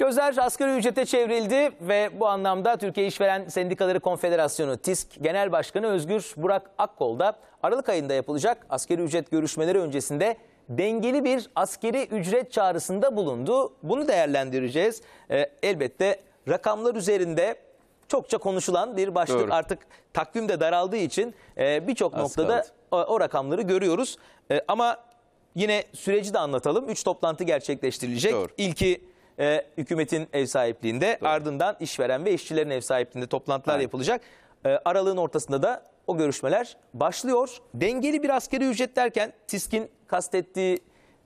Gözler asgari ücrete çevrildi ve bu anlamda Türkiye İşveren Sendikaları Konfederasyonu TİSK Genel Başkanı Özgür Burak Akkol da Aralık ayında yapılacak askeri ücret görüşmeleri öncesinde dengeli bir askeri ücret çağrısında bulundu. Bunu değerlendireceğiz. Ee, elbette rakamlar üzerinde çokça konuşulan bir başlık. Doğru. Artık takvim daraldığı için e, birçok noktada o, o rakamları görüyoruz. E, ama yine süreci de anlatalım. Üç toplantı gerçekleştirilecek. Doğru. İlki e, hükümetin ev sahipliğinde Doğru. ardından işveren ve işçilerin ev sahipliğinde toplantılar evet. yapılacak. E, aralığın ortasında da o görüşmeler başlıyor. Dengeli bir askeri ücret derken TİSK'in kastettiği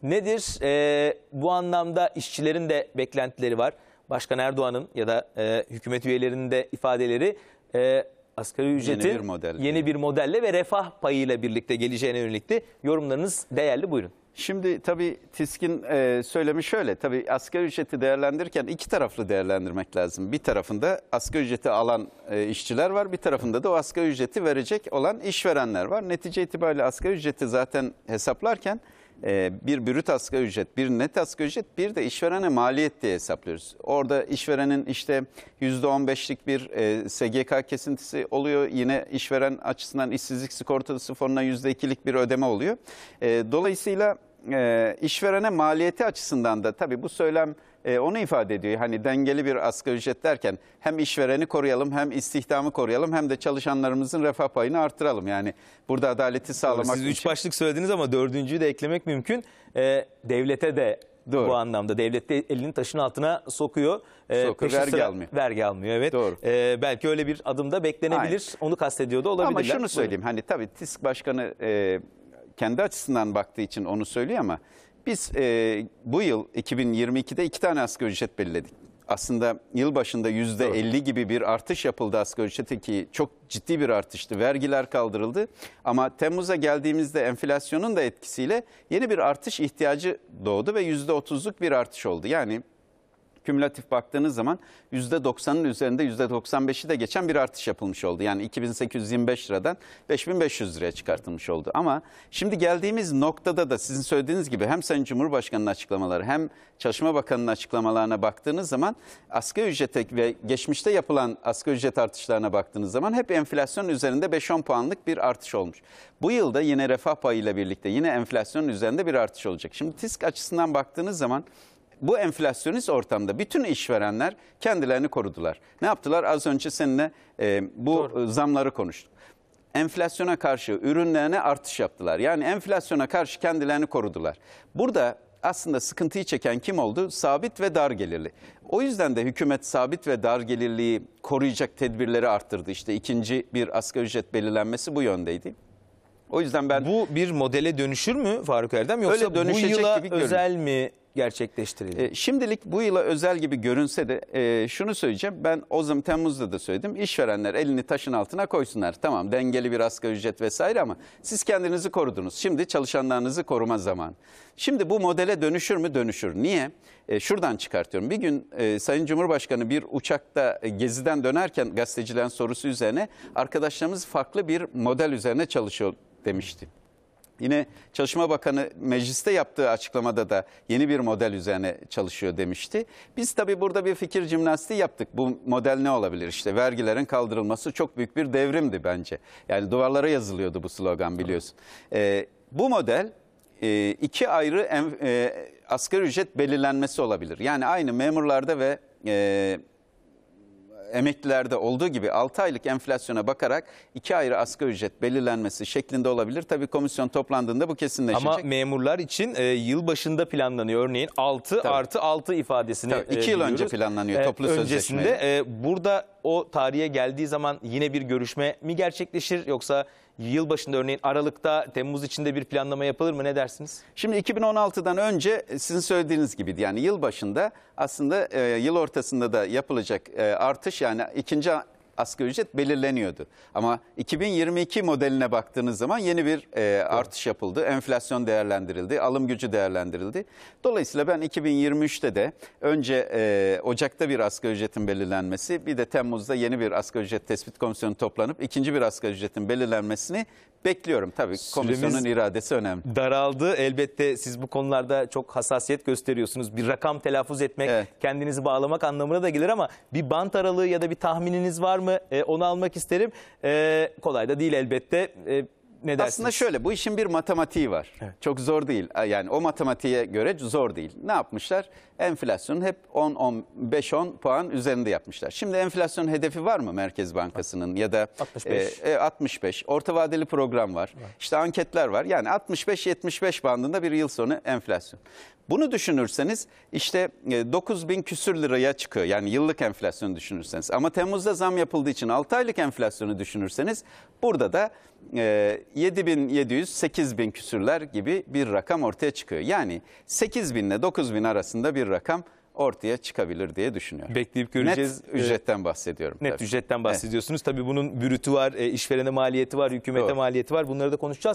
nedir? E, bu anlamda işçilerin de beklentileri var. Başkan Erdoğan'ın ya da e, hükümet üyelerinin de ifadeleri e, asgari ücretin yeni bir, model. yeni bir modelle ve refah payıyla birlikte geleceğine yönelikti. Yorumlarınız değerli buyurun. Şimdi tabii TİSK'in e, söylemi şöyle. Tabii asgari ücreti değerlendirirken iki taraflı değerlendirmek lazım. Bir tarafında asgari ücreti alan e, işçiler var. Bir tarafında da o asgari ücreti verecek olan işverenler var. Netice itibariyle asgari ücreti zaten hesaplarken ee, bir brüt asgari ücret, bir net asgari ücret, bir de işverene maliyet diye hesaplıyoruz. Orada işverenin işte %15'lik bir e, SGK kesintisi oluyor. Yine işveren açısından işsizlik sigortası fonuna %2'lik bir ödeme oluyor. Ee, dolayısıyla e, işverene maliyeti açısından da tabii bu söylem e, onu ifade ediyor. Hani dengeli bir asgari ücret derken hem işvereni koruyalım hem istihdamı koruyalım hem de çalışanlarımızın refah payını artıralım. Yani burada adaleti sağlamak Siz için... üç başlık söylediniz ama dördüncüyü de eklemek mümkün. E, devlete de Doğru. bu anlamda. Devlet de elini taşın altına sokuyor. Ee, sokuyor, vergi sıra, almıyor. Vergi almıyor, evet. Doğru. Ee, belki öyle bir adım da beklenebilir. Aynen. Onu kastediyor da olabilirler. Ama şunu söyleyeyim, Buyurun. hani tabii TİSK Başkanı... E, kendi açısından baktığı için onu söylüyor ama biz e, bu yıl 2022'de iki tane asgari ücret belirledik. Aslında yıl başında yüzde evet. 50 gibi bir artış yapıldı asgari ücrete ki çok ciddi bir artıştı. Vergiler kaldırıldı ama Temmuz'a geldiğimizde enflasyonun da etkisiyle yeni bir artış ihtiyacı doğdu ve yüzde 30'luk bir artış oldu. Yani kümülatif baktığınız zaman %90'ın üzerinde %95'i de geçen bir artış yapılmış oldu. Yani 2825 liradan 5500 liraya çıkartılmış oldu. Ama şimdi geldiğimiz noktada da sizin söylediğiniz gibi hem Sayın Cumhurbaşkanı'nın açıklamaları hem Çalışma Bakanı'nın açıklamalarına baktığınız zaman asgari ücrete ve geçmişte yapılan asgari ücret artışlarına baktığınız zaman hep enflasyon üzerinde 5-10 puanlık bir artış olmuş. Bu yılda yine refah payıyla birlikte yine enflasyonun üzerinde bir artış olacak. Şimdi TİSK açısından baktığınız zaman bu enflasyonist ortamda bütün işverenler kendilerini korudular. Ne yaptılar? Az önce seninle e, bu Doğru. zamları konuştuk. Enflasyona karşı ürünlerine artış yaptılar. Yani enflasyona karşı kendilerini korudular. Burada aslında sıkıntıyı çeken kim oldu? Sabit ve dar gelirli. O yüzden de hükümet sabit ve dar gelirliği koruyacak tedbirleri arttırdı. İşte ikinci bir asgari ücret belirlenmesi bu yöndeydi. O yüzden ben... Bu bir modele dönüşür mü Faruk Erdem yoksa Öyle bu yıla gibi özel mi gerçekleştirildi. E, şimdilik bu yıla özel gibi görünse de e, şunu söyleyeceğim. Ben Ozım Temmuz'da da söyledim. İşverenler elini taşın altına koysunlar. Tamam dengeli bir asgari ücret vesaire ama siz kendinizi korudunuz. Şimdi çalışanlarınızı koruma zamanı. Şimdi bu modele dönüşür mü? Dönüşür. Niye? E, şuradan çıkartıyorum. Bir gün e, Sayın Cumhurbaşkanı bir uçakta e, geziden dönerken gazetecilerin sorusu üzerine arkadaşlarımız farklı bir model üzerine çalışıyor demişti. Yine Çalışma Bakanı mecliste yaptığı açıklamada da yeni bir model üzerine çalışıyor demişti. Biz tabii burada bir fikir jimnastiği yaptık. Bu model ne olabilir? İşte vergilerin kaldırılması çok büyük bir devrimdi bence. Yani duvarlara yazılıyordu bu slogan biliyorsun. Ee, bu model e, iki ayrı en, e, asgari ücret belirlenmesi olabilir. Yani aynı memurlarda ve... E, emeklilerde olduğu gibi 6 aylık enflasyona bakarak iki ayrı asgari ücret belirlenmesi şeklinde olabilir. Tabii komisyon toplandığında bu kesinleşecek. Ama memurlar için e, yıl başında planlanıyor. Örneğin 6 Tabii. artı 6 ifadesini Tabii, e, iki yıl biliyoruz. önce planlanıyor e, toplu sözleşme. Öncesinde e, burada o tarihe geldiği zaman yine bir görüşme mi gerçekleşir yoksa Yılbaşında örneğin Aralık'ta Temmuz içinde bir planlama yapılır mı ne dersiniz? Şimdi 2016'dan önce sizin söylediğiniz gibi yani yılbaşında aslında e, yıl ortasında da yapılacak e, artış yani ikinci asgari ücret belirleniyordu. Ama 2022 modeline baktığınız zaman yeni bir e, artış yapıldı. Enflasyon değerlendirildi, alım gücü değerlendirildi. Dolayısıyla ben 2023'te de önce e, Ocak'ta bir asgari ücretin belirlenmesi, bir de Temmuz'da yeni bir asgari ücret tespit komisyonu toplanıp ikinci bir asgari ücretin belirlenmesini bekliyorum. Tabii komisyonun iradesi önemli. Daraldı. Elbette siz bu konularda çok hassasiyet gösteriyorsunuz. Bir rakam telaffuz etmek, evet. kendinizi bağlamak anlamına da gelir ama bir bant aralığı ya da bir tahmininiz var mı? mı? E, onu almak isterim. E, kolay da değil elbette. E, ne dersiniz? Aslında şöyle bu işin bir matematiği var. Evet. Çok zor değil. Yani o matematiğe göre zor değil. Ne yapmışlar? Enflasyonun hep 10-15-10 puan üzerinde yapmışlar. Şimdi enflasyon hedefi var mı Merkez Bankası'nın ya da 65. e, 65. E, Orta vadeli program var. Evet. İşte anketler var. Yani 65-75 bandında bir yıl sonu enflasyon. Bunu düşünürseniz işte 9 e, bin küsür liraya çıkıyor. Yani yıllık enflasyonu düşünürseniz. Ama Temmuz'da zam yapıldığı için 6 aylık enflasyonu düşünürseniz burada da 7700, e, 8000 küsürler gibi bir rakam ortaya çıkıyor. Yani 8000 ile 9000 arasında bir rakam ortaya çıkabilir diye düşünüyorum. Bekleyip göreceğiz. Net ücretten bahsediyorum. Net tabii. ücretten bahsediyorsunuz. Evet. Tabii bunun bürütü var, e, işverene maliyeti var, hükümete Doğru. maliyeti var. Bunları da konuşacağız.